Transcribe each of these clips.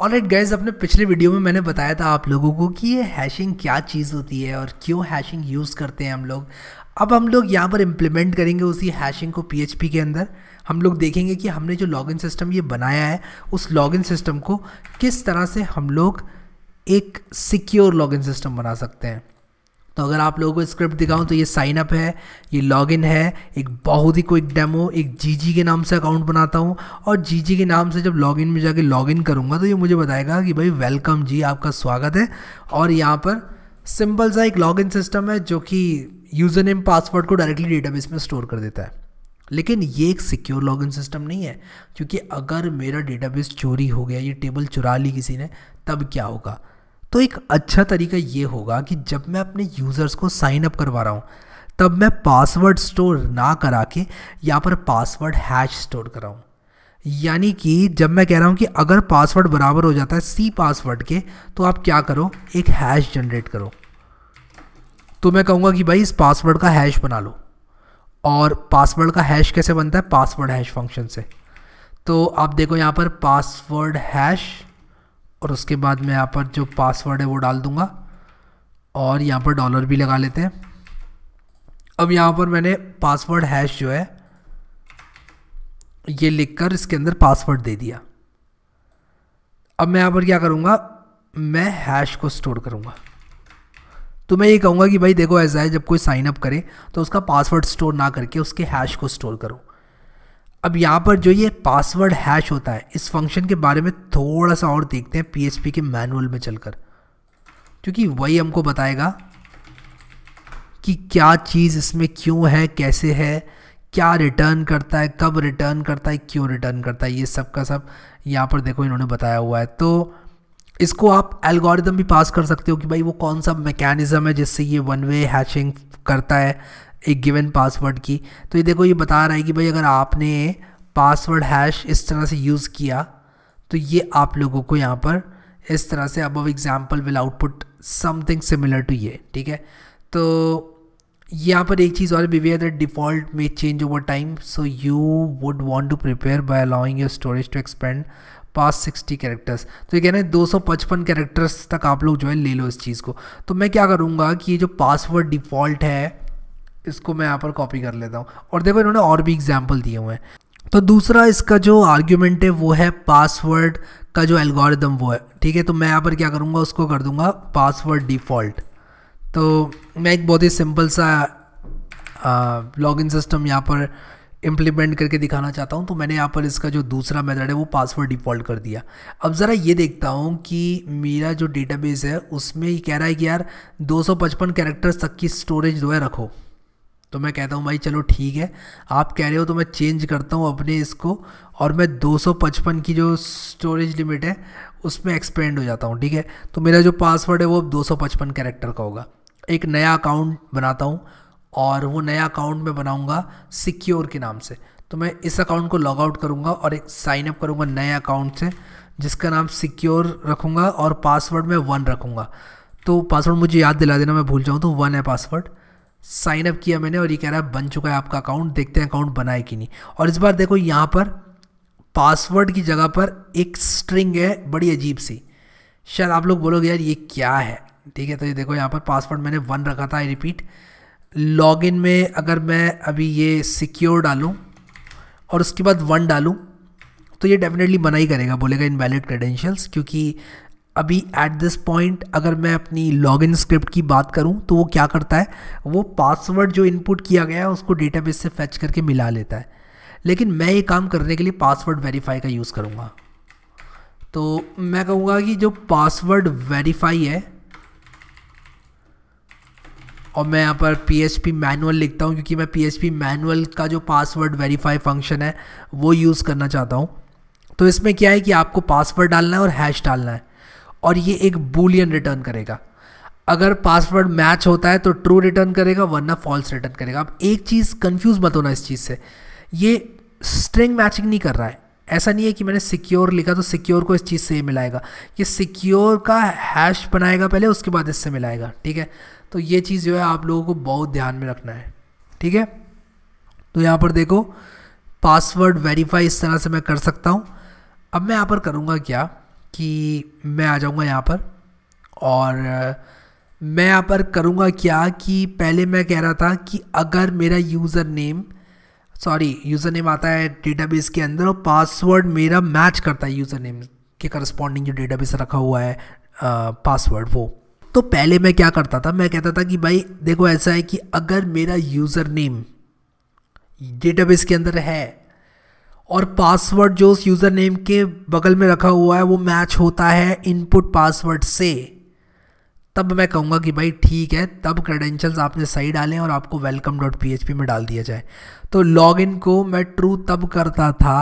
all right guys अपने पिछले video में मैंने बताया था आप लोगों को कि ये हैशिंग क्या चीज़ होती है और क्यों हैशिंग यूज़ करते हैं हम लोग अब हम लोग यहाँ पर इम्प्लीमेंट करेंगे उसी हैशिंग को पी के अंदर हम लोग देखेंगे कि हमने जो लॉगिन सिस्टम ये बनाया है उस लॉगिन सिस्टम को किस तरह से हम लोग एक सिक्योर लॉगिन सिस्टम बना सकते हैं तो अगर आप लोगों को स्क्रिप्ट दिखाऊं तो ये साइन अप है ये लॉगिन है एक बहुत ही क्विक डेमो एक जीजी के नाम से अकाउंट बनाता हूँ और जीजी के नाम से जब लॉगिन में जाके लॉगिन करूँगा तो ये मुझे बताएगा कि भाई वेलकम जी आपका स्वागत है और यहाँ पर सिंपल सा एक लॉगिन सिस्टम है जो कि यूज़र नेम पासवर्ड को डायरेक्टली डेटाबेस में स्टोर कर देता है लेकिन ये एक सिक्योर लॉगिन सिस्टम नहीं है क्योंकि अगर मेरा डेटाबेस चोरी हो गया ये टेबल चुरा ली किसी ने तब क्या होगा तो एक अच्छा तरीका ये होगा कि जब मैं अपने यूज़र्स को साइन अप करवा रहा हूँ तब मैं पासवर्ड स्टोर ना करा के यहाँ पर पासवर्ड हैश स्टोर कराऊँ यानी कि जब मैं कह रहा हूँ कि अगर पासवर्ड बराबर हो जाता है सी पासवर्ड के तो आप क्या करो एक हैश जनरेट करो तो मैं कहूँगा कि भाई इस पासवर्ड का हैश बना लो और पासवर्ड का हैश कैसे बनता है पासवर्ड हैश फंक्शन से तो आप देखो यहाँ पर पासवर्ड हैश और उसके बाद मैं यहाँ पर जो पासवर्ड है वो डाल दूँगा और यहाँ पर डॉलर भी लगा लेते हैं अब यहाँ पर मैंने पासवर्ड हैश जो है ये लिखकर इसके अंदर पासवर्ड दे दिया अब मैं यहाँ पर क्या करूँगा मैं हैश को स्टोर करूँगा तो मैं ये कहूँगा कि भाई देखो ऐसा है जब कोई साइनअप करे तो उसका पासवर्ड स्टोर ना करके उसके हैश को स्टोर करो अब यहाँ पर जो ये पासवर्ड हैश होता है इस फंक्शन के बारे में थोड़ा सा और देखते हैं पी के मैनुअल में चलकर क्योंकि वही हमको बताएगा कि क्या चीज़ इसमें क्यों है कैसे है क्या रिटर्न करता है कब रिटर्न करता है क्यों रिटर्न करता है ये सब का सब यहाँ पर देखो इन्होंने बताया हुआ है तो इसको आप एल्गोरिदम भी पास कर सकते हो कि भाई वो कौन सा मैकेनिज़्म है जिससे ये वन वे हैशिंग करता है एक गिवन पासवर्ड की तो ये देखो ये बता रहा है कि भाई अगर आपने पासवर्ड हैश इस तरह से यूज़ किया तो ये आप लोगों को यहाँ पर इस तरह से above example will output something similar to ये ठीक है तो यहाँ पर एक चीज़ और बिवेयर दैट डिफ़ॉल्ट में change over time so you would want to prepare by allowing your storage to expand past 60 characters तो ये कहना है दो 255 कैरेक्टर्स तक आप लोग जो है ले लो इस चीज़ को तो मैं क्या करूँगा कि ये जो पासवर्ड डिफ़ॉल्ट है इसको मैं यहाँ पर कॉपी कर लेता हूँ और देखो इन्होंने और भी एग्जाम्पल दिए हुए हैं तो दूसरा इसका जो आर्ग्यूमेंट है वो है पासवर्ड का जो एल्गोरिदम वो है ठीक है तो मैं यहाँ पर क्या करूँगा उसको कर दूँगा पासवर्ड डिफ़ॉल्ट तो मैं एक बहुत ही सिंपल सा लॉगिन सिस्टम यहाँ पर इम्प्लीमेंट करके दिखाना चाहता हूँ तो मैंने यहाँ पर इसका जो दूसरा मेथड है वो पासवर्ड डिफ़ॉल्ट कर दिया अब ज़रा ये देखता हूँ कि मेरा जो डेटाबेस है उसमें ये कह रहा है कि यार 255 कैरेक्टर्स तक की स्टोरेज जो है रखो तो मैं कहता हूँ भाई चलो ठीक है आप कह रहे हो तो मैं चेंज करता हूँ अपने इसको और मैं 255 की जो स्टोरेज लिमिट है उसमें एक्सपेंड हो जाता हूँ ठीक है तो मेरा जो पासवर्ड है वो दो कैरेक्टर का होगा एक नया अकाउंट बनाता हूँ और वो नया अकाउंट मैं बनाऊँगा सिक्योर के नाम से तो मैं इस अकाउंट को लॉग आउट करूँगा और एक साइनअप करूँगा नए अकाउंट से जिसका नाम सिक्योर रखूँगा और पासवर्ड मैं वन रखूँगा तो पासवर्ड मुझे याद दिला देना मैं भूल जाऊँ तो वन है पासवर्ड साइन अप किया मैंने और ये कह रहा है बन चुका है आपका अकाउंट देखते हैं अकाउंट बनाए कि नहीं और इस बार देखो यहाँ पर पासवर्ड की जगह पर एक स्ट्रिंग है बड़ी अजीब सी शायद आप लोग बोलोगे यार ये क्या है ठीक है तो ये देखो यहाँ पर पासवर्ड मैंने वन रखा था रिपीट लॉगिन में अगर मैं अभी ये सिक्योर डालूँ और उसके बाद वन डालूँ तो ये डेफिनेटली मना ही करेगा बोलेगा इनवैलिड क्रेडेंशियल्स क्योंकि अभी एट दिस पॉइंट अगर मैं अपनी लॉगिन स्क्रिप्ट की बात करूं तो वो क्या करता है वो पासवर्ड जो इनपुट किया गया है उसको डेटाबेस से फैच करके मिला लेता है लेकिन मैं ये काम करने के लिए पासवर्ड वेरीफाई का यूज़ करूँगा तो मैं कहूँगा कि जो पासवर्ड वेरीफाई है और मैं यहाँ पर पी एच पी मैनुअल लिखता हूँ क्योंकि मैं पी एच पी मैनुअल का जो पासवर्ड वेरीफाई फंक्शन है वो यूज़ करना चाहता हूँ तो इसमें क्या है कि आपको पासवर्ड डालना है और हैश डालना है और ये एक बूलियन रिटर्न करेगा अगर पासवर्ड मैच होता है तो ट्रू रिटर्न करेगा वरना फॉल्स रिटर्न करेगा अब एक चीज़ कंफ्यूज मत होना इस चीज़ से ये स्ट्रिंग मैचिंग नहीं कर रहा है ऐसा नहीं है कि मैंने सिक्योर लिखा तो सिक्योर को इस चीज़ से मिलाएगा ये सिक्योर का हैश बनाएगा पहले उसके बाद इससे मिलाएगा ठीक है तो ये चीज़ जो है आप लोगों को बहुत ध्यान में रखना है ठीक है तो यहाँ पर देखो पासवर्ड वेरीफाई इस तरह से मैं कर सकता हूँ अब मैं यहाँ पर करूँगा क्या कि मैं आ जाऊँगा यहाँ पर और मैं यहाँ पर करूँगा क्या कि पहले मैं कह रहा था कि अगर मेरा user name sorry user name आता है डेटाबेस के अंदर और पासवर्ड मेरा मैच करता है यूज़र नेम के करस्पॉन्डिंग जो डेटाबेस रखा हुआ है पासवर्ड वो तो पहले मैं क्या करता था मैं कहता था कि भाई देखो ऐसा है कि अगर मेरा यूज़र नेम डेटाबेस के अंदर है और पासवर्ड जो उस यूज़र नेम के बगल में रखा हुआ है वो मैच होता है इनपुट पासवर्ड से तब मैं कहूँगा कि भाई ठीक है तब क्रेडेंशियल्स आपने सही डालें और आपको वेलकम डॉट पी में डाल दिया जाए तो लॉगिन को मैं ट्रू तब करता था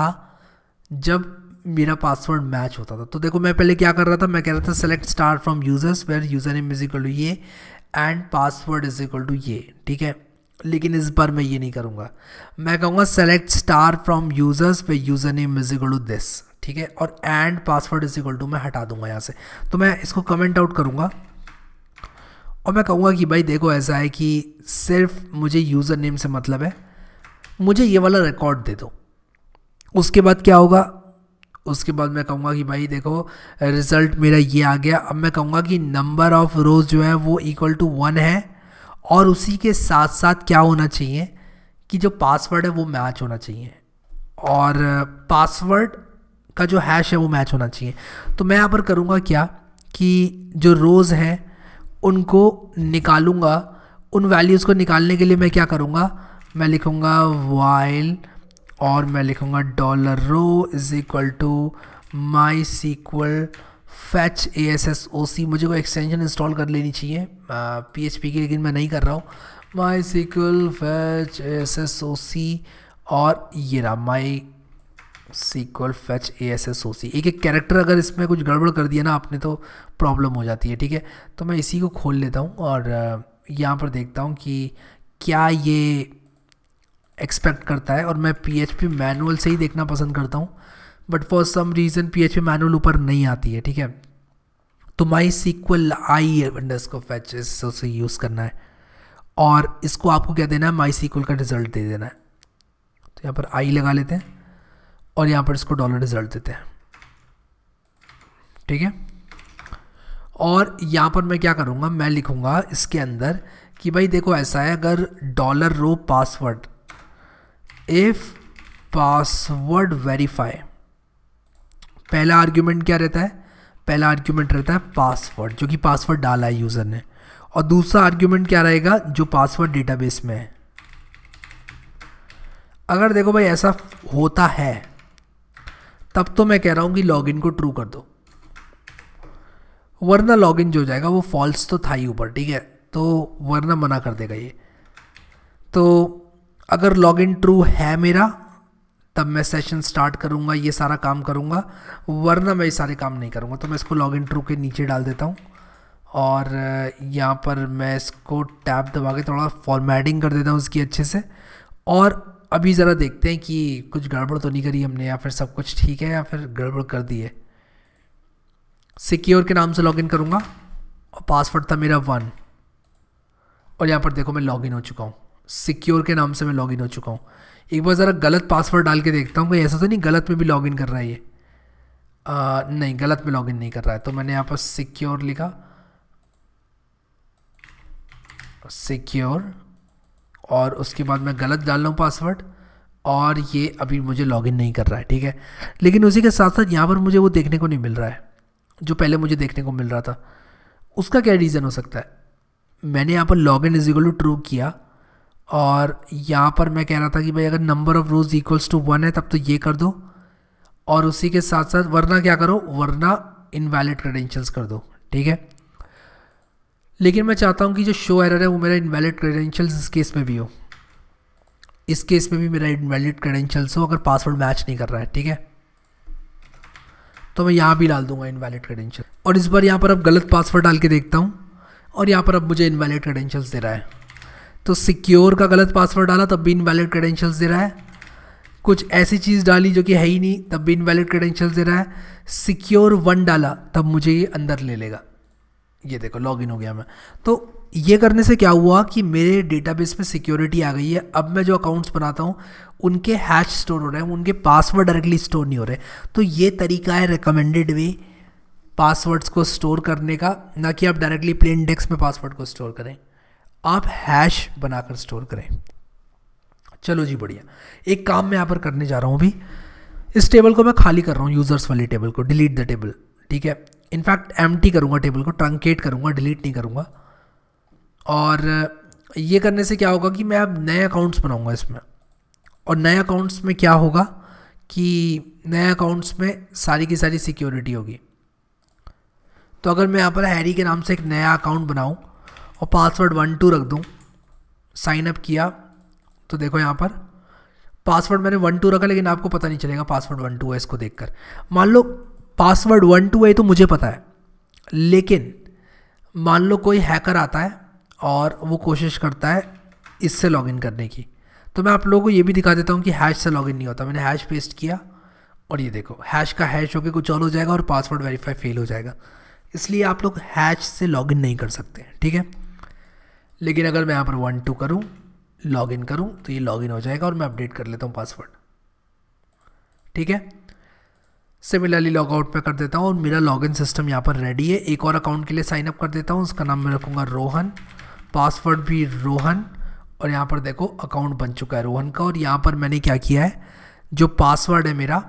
जब मेरा पासवर्ड मैच होता था तो देखो मैं पहले क्या कर रहा था मैं कह रहा था select star from users where user name is equal to ये and password is equal to ये ठीक है लेकिन इस बार मैं ये नहीं करूँगा मैं कहूँगा select star from users where user name is equal to this ठीक है और and password is equal to मैं हटा दूंगा यहाँ से तो मैं इसको कमेंट आउट करूँगा और मैं कहूँगा कि भाई देखो ऐसा है कि सिर्फ मुझे यूज़र नेम से मतलब है मुझे ये वाला रिकॉर्ड दे दो उसके बाद क्या होगा उसके बाद मैं कहूँगा कि भाई देखो रिज़ल्ट मेरा ये आ गया अब मैं कहूँगा कि नंबर ऑफ़ रोज़ जो है वो इक्वल टू वन है और उसी के साथ साथ क्या होना चाहिए कि जो पासवर्ड है वो मैच होना चाहिए और पासवर्ड का जो हैश है वो मैच होना चाहिए तो मैं यहाँ पर करूँगा क्या कि जो रोज़ हैं उनको निकालूँगा उन वैल्यूज़ को निकालने के लिए मैं क्या करूँगा मैं लिखूँगा वाइल और मैं लिखूँगा dollar row is equal to MySQL fetch A S S O C मुझे कोई एक्सटेंशन इंस्टॉल कर लेनी चाहिए पी एच पी की लेकिन मैं नहीं कर रहा हूँ MySQL fetch S S O C और ये रहा MySQL fetch A S S O C एक एक कैरेक्टर अगर इसमें कुछ गड़बड़ कर दिया ना आपने तो प्रॉब्लम हो जाती है ठीक है तो मैं इसी को खोल लेता हूँ और यहाँ पर देखता हूँ कि क्या ये एक्सपेक्ट करता है और मैं पी एच पी मैनुअल से ही देखना पसंद करता हूँ but for some reason P H manual ऊपर नहीं आती है ठीक है तो माई सीक्वल आई अंडर इसको फैच उसे यूज़ करना है और इसको आपको क्या देना है माई सीक्वल का रिजल्ट दे देना है तो यहाँ पर आई लगा लेते हैं और यहाँ पर इसको डॉलर रिजल्ट देते हैं ठीक है और यहाँ पर मैं क्या करूँगा मैं लिखूँगा इसके अंदर कि भाई देखो ऐसा है अगर dollar row password if password verify पहला आर्ग्यूमेंट क्या रहता है पहला आर्ग्यूमेंट रहता है पासवर्ड जो कि पासवर्ड डाला है यूज़र ने और दूसरा आर्ग्यूमेंट क्या रहेगा जो पासवर्ड डेटाबेस में है अगर देखो भाई ऐसा होता है तब तो मैं कह रहा हूँ कि लॉगिन को ट्रू कर दो वरना लॉगिन जो हो जाएगा वो फॉल्स तो था ही ऊपर ठीक है तो वरना मना कर देगा ये तो अगर लॉगिन ट्रू है मेरा तब मैं सेशन स्टार्ट करूँगा ये सारा काम करूँगा वरना मैं ये सारे काम नहीं करूँगा तो मैं इसको लॉग इन ट्रू के नीचे डाल देता हूँ और यहाँ पर मैं इसको टैब दबा के थोड़ा फॉर्मेटिंग कर देता हूँ उसकी अच्छे से और अभी ज़रा देखते हैं कि कुछ गड़बड़ तो नहीं करी हमने या फिर सब कुछ ठीक है या फिर गड़बड़ कर दी है सिक्योर के नाम से लॉगिन करूँगा और पासवर्ड था मेरा वन और यहाँ पर देखो मैं लॉगिन हो चुका हूँ सिक्योर के नाम से मैं लॉगिन हो चुका हूँ एक बार ज़रा गलत पासवर्ड डाल के देखता हूँ कोई ऐसा तो नहीं गलत में भी लॉगिन कर रहा है ये नहीं गलत में लॉगिन नहीं कर रहा है तो मैंने यहाँ पर सिक्योर लिखा सिक्योर और उसके बाद मैं गलत डाल रहा हूँ पासवर्ड और ये अभी मुझे लॉगिन नहीं कर रहा है ठीक है लेकिन उसी के साथ साथ यहाँ पर मुझे वो देखने को नहीं मिल रहा है जो पहले मुझे देखने को मिल रहा था उसका क्या रीज़न हो सकता है मैंने यहाँ पर log in is equal to true किया और यहाँ पर मैं कह रहा था कि भाई अगर number of rows equals to one है तब तो ये कर दो और उसी के साथ साथ वरना क्या करो वरना इनवैलिड क्रेडेंशियल्स कर दो ठीक है लेकिन मैं चाहता हूँ कि जो शो एरर है वो मेरा इनवैलिड क्रेडेंशियल्स इस केस में भी हो इस केस में भी मेरा इनवैलिड क्रेडेंशियल्स हो अगर पासवर्ड मैच नहीं कर रहा है ठीक है तो मैं यहाँ भी डाल दूंगा इनवैलिड क्रेडेंशियल और इस बार यहाँ पर अब गलत पासवर्ड डाल के देखता हूँ और यहाँ पर अब मुझे इनवैलिड क्रेडेंशियल्स दे रहा है तो सिक्योर का गलत पासवर्ड डाला तब भी इनवैलिड क्रेडेंशियल्स दे रहा है कुछ ऐसी चीज़ डाली जो कि है ही नहीं तब भी इनवैलिड क्रेडेंशियल्स दे रहा है सिक्योर वन डाला तब मुझे ये अंदर ले लेगा ये देखो लॉग इन हो गया मैं तो ये करने से क्या हुआ कि मेरे डेटाबेस में सिक्योरिटी आ गई है अब मैं जो अकाउंट्स बनाता हूँ उनके हैश स्टोर हो रहे हैं उनके पासवर्ड डायरेक्टली स्टोर नहीं हो रहे तो ये तरीका है रिकमेंडेड वे पासवर्ड्स को स्टोर करने का ना कि आप डायरेक्टली प्लेन डेक्स में पासवर्ड को स्टोर करें आप हैश बनाकर स्टोर करें चलो जी बढ़िया एक काम मैं यहाँ पर करने जा रहा हूँ अभी इस टेबल को मैं खाली कर रहा हूँ यूज़र्स वाली टेबल को डिलीट द टेबल ठीक है इनफैक्ट एम टी करूँगा टेबल को ट्रंकेट करूँगा डिलीट नहीं करूँगा और ये करने से क्या होगा कि मैं अब नए अकाउंट्स बनाऊँगा इसमें और नए अकाउंट्स में क्या होगा कि नए अकाउंट्स में सारी की सारी सिक्योरिटी होगी तो अगर मैं यहाँ पर हैरी के नाम से एक नया अकाउंट बनाऊँ और पासवर्ड वन टू रख दूँ साइन अप किया तो देखो यहाँ पर पासवर्ड मैंने वन टू रखा लेकिन आपको पता नहीं चलेगा पासवर्ड वन टू है इसको देख मान लो पासवर्ड वन टू है तो मुझे पता है लेकिन मान लो कोई हैकर आता है और वो कोशिश करता है इससे लॉगिन करने की तो मैं आप लोगों को ये भी दिखा देता हूँ कि हैश से लॉगिन नहीं होता मैंने हैश पेस्ट किया और ये देखो हैश का हैश होकर कुछ और हो जाएगा और पासवर्ड वेरीफाई फेल हो जाएगा इसलिए आप लोग हैश से लॉगिन नहीं कर सकते ठीक है लेकिन अगर मैं यहाँ पर वन टू करूँ लॉग इन करूँ तो ये लॉग इन हो जाएगा और मैं अपडेट कर लेता हूँ पासवर्ड ठीक है सिमिलरली लॉगआउट में कर देता हूँ और मेरा लॉग इन सिस्टम यहाँ पर रेडी है एक और अकाउंट के लिए साइन अप कर देता हूँ उसका नाम मैं रखूँगा रोहन पासवर्ड भी रोहन और यहाँ पर देखो अकाउंट बन चुका है रोहन का और यहाँ पर मैंने क्या किया है जो पासवर्ड है मेरा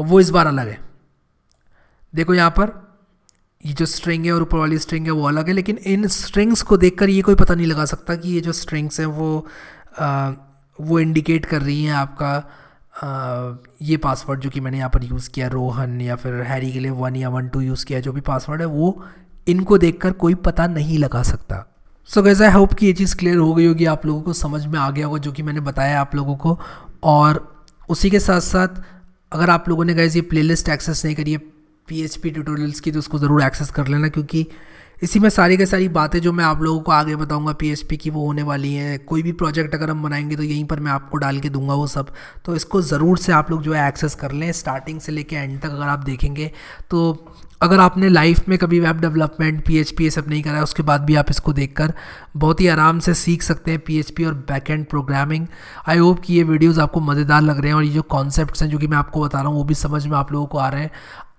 वो इस बार अलग है देखो यहाँ पर ये जो स्ट्रिंग है और ऊपर वाली स्ट्रिंग है वो अलग है लेकिन इन स्ट्रिंग्स को देखकर ये कोई पता नहीं लगा सकता कि ये जो स्ट्रिंग्स हैं वो आ, वो इंडिकेट कर रही हैं आपका आ, ये पासवर्ड जो कि मैंने यहाँ पर यूज़ किया रोहन या फिर हैरी के लिए वन या वन टू यूज़ किया जो भी पासवर्ड है वो इनको देख कोई पता नहीं लगा सकता सो गैज़ आई होप कि ये चीज़ क्लियर हो गई होगी आप लोगों को समझ में आ गया होगा जो कि मैंने बताया आप लोगों को और उसी के साथ साथ अगर आप लोगों ने गैज़ ये प्लेलिस्ट एक्सेस नहीं करी है पी एच पी ट्यूटोरियल्स की तो उसको ज़रूर एक्सेस कर लेना क्योंकि इसी में सारी की सारी बातें जो मैं आप लोगों को आगे बताऊंगा पी की वो होने वाली हैं कोई भी प्रोजेक्ट अगर हम बनाएंगे तो यहीं पर मैं आपको डाल के दूंगा वो सब तो इसको ज़रूर से आप लोग जो है एक्सेस कर लें स्टार्टिंग से लेकर एंड तक अगर आप देखेंगे तो अगर आपने लाइफ में कभी web development P H P ये सब नहीं करा उसके बाद भी आप इसको कर बहुत ही आराम से सीख सकते हैं पी एच पी और back end programming I hope कि ये वीडियोज़ आपको मज़ेदार लग रहे हैं और ये जो कॉन्सेप्ट हैं जो कि मैं आपको बता रहा हूँ वो भी समझ में आप लोगों को आ रहे हैं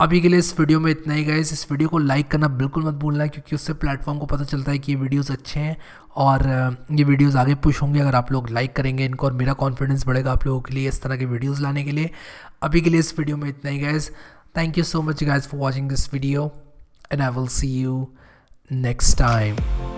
अभी के लिए इस वीडियो में इतना ही गाइस इस वीडियो को लाइक करना बिल्कुल मत भूलना क्योंकि उससे प्लेटफॉर्म को पता चलता है कि ये वीडियोस अच्छे हैं और ये वीडियोस आगे पुश होंगे अगर आप लोग लाइक करेंगे इनको और मेरा कॉन्फिडेंस बढ़ेगा आप लोगों के लिए इस तरह के वीडियोज़ लाने के लिए अभी के लिए इस वीडियो में इतना ही guys thank you so much guys for watching this video and I will see you next time